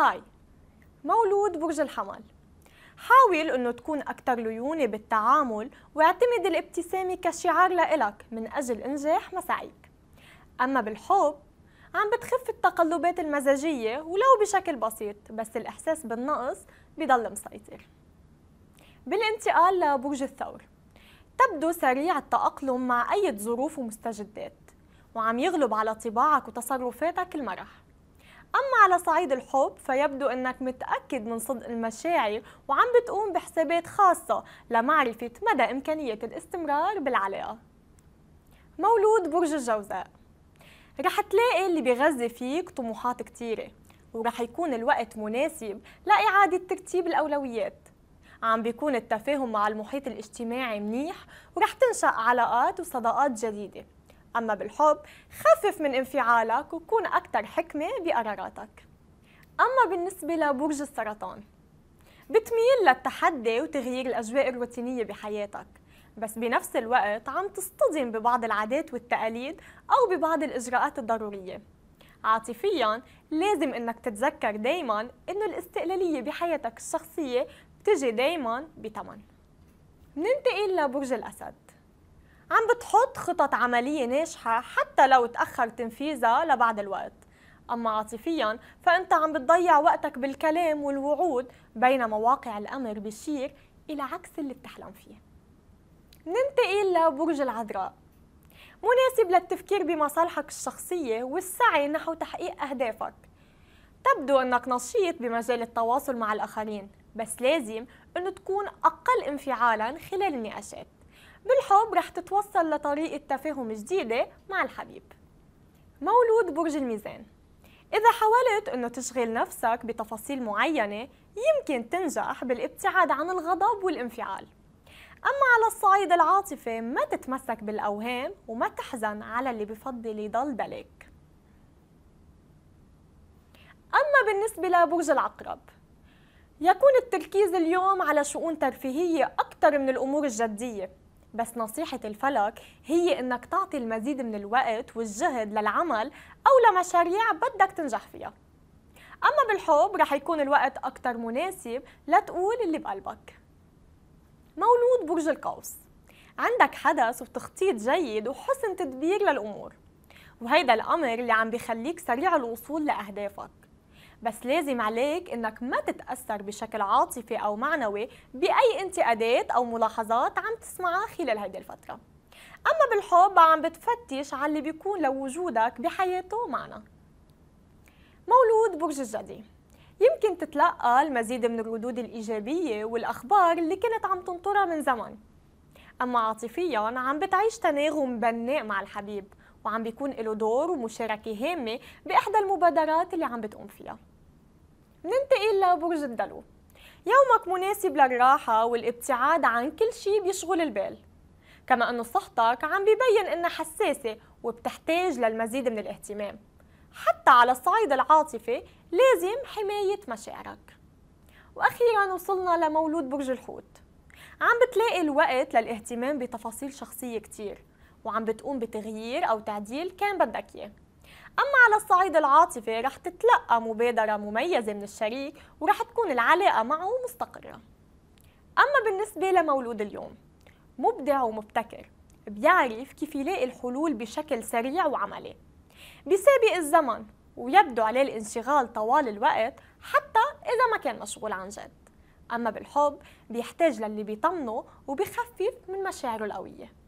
هاي مولود برج الحمل حاول أنه تكون أكثر ليونة بالتعامل واعتمد الابتسامة كشعار لإلك من أجل إنجاح مساعيك أما بالحب عم بتخف التقلبات المزاجية ولو بشكل بسيط بس الإحساس بالنقص بضل مسيطر بالانتقال لبرج الثور تبدو سريع التأقلم مع أي ظروف ومستجدات وعم يغلب على طباعك وتصرفاتك المرح أما على صعيد الحب فيبدو أنك متأكد من صدق المشاعر وعم بتقوم بحسابات خاصة لمعرفة مدى إمكانية الاستمرار بالعلاقة مولود برج الجوزاء رح تلاقي اللي بيغذي فيك طموحات كتيرة ورح يكون الوقت مناسب لإعادة ترتيب الأولويات عم بيكون التفاهم مع المحيط الاجتماعي منيح ورح تنشأ علاقات وصداقات جديدة أما بالحب خفف من انفعالك وكون أكثر حكمة بقراراتك أما بالنسبة لبرج السرطان بتميل للتحدي وتغيير الأجواء الروتينية بحياتك بس بنفس الوقت عم تصطدم ببعض العادات والتقاليد أو ببعض الإجراءات الضرورية عاطفيا لازم انك تتذكر دايما انه الاستقلالية بحياتك الشخصية بتجي دايما بتمن ننتقل لبرج الأسد عم بتحط خطط عملية ناجحة حتى لو تأخر تنفيذها لبعض الوقت أما عاطفيا فأنت عم بتضيع وقتك بالكلام والوعود بينما واقع الأمر بشير إلى عكس اللي بتحلم فيه ننتقل لبرج العذراء مناسب للتفكير بمصالحك الشخصية والسعي نحو تحقيق أهدافك تبدو أنك نشيط بمجال التواصل مع الآخرين بس لازم أن تكون أقل انفعالا خلال النقاشات بالحب رح تتوصل لطريقة تفاهم جديدة مع الحبيب مولود برج الميزان إذا حاولت أنه تشغل نفسك بتفاصيل معينة يمكن تنجح بالابتعاد عن الغضب والانفعال أما على الصعيد العاطفي ما تتمسك بالأوهام وما تحزن على اللي بفضل يضل دلك أما بالنسبة لبرج العقرب يكون التركيز اليوم على شؤون ترفيهية أكثر من الأمور الجدية بس نصيحة الفلك هي إنك تعطي المزيد من الوقت والجهد للعمل أو لمشاريع بدك تنجح فيها أما بالحب رح يكون الوقت أكتر مناسب لتقول اللي بقلبك مولود برج القوس عندك حدث وتخطيط جيد وحسن تدبير للأمور وهيدا الأمر اللي عم بخليك سريع الوصول لأهدافك بس لازم عليك انك ما تتاثر بشكل عاطفي او معنوي باي انتقادات او ملاحظات عم تسمعها خلال هيدي الفتره اما بالحب عم بتفتش على اللي بيكون لوجودك بحياته معنى مولود برج الجدي يمكن تتلقى المزيد من الردود الإيجابية والأخبار اللي كانت عم تنطرها من زمان أما عاطفيا عم بتعيش تناغم بناء مع الحبيب وعم بيكون له دور ومشاركة هامة بإحدى المبادرات اللي عم بتقوم فيها ننتقل لبرج الدلو يومك مناسب للراحة والابتعاد عن كل شيء بيشغل البال كما أنه صحتك عم ببين أنها حساسة وبتحتاج للمزيد من الاهتمام حتى على الصعيد العاطفي لازم حماية مشاعرك وأخيرا وصلنا لمولود برج الحوت عم بتلاقي الوقت للاهتمام بتفاصيل شخصية كتير وعم بتقوم بتغيير أو تعديل كان بدك إياه أما على الصعيد العاطفي رح تتلقى مبادرة مميزة من الشريك ورح تكون العلاقة معه مستقرة أما بالنسبة لمولود اليوم مبدع ومبتكر بيعرف كيف يلاقي الحلول بشكل سريع وعملي بسابق الزمن ويبدو عليه الانشغال طوال الوقت حتى إذا ما كان مشغول عن جد أما بالحب بيحتاج للي بيطمنه وبيخفف من مشاعره القوية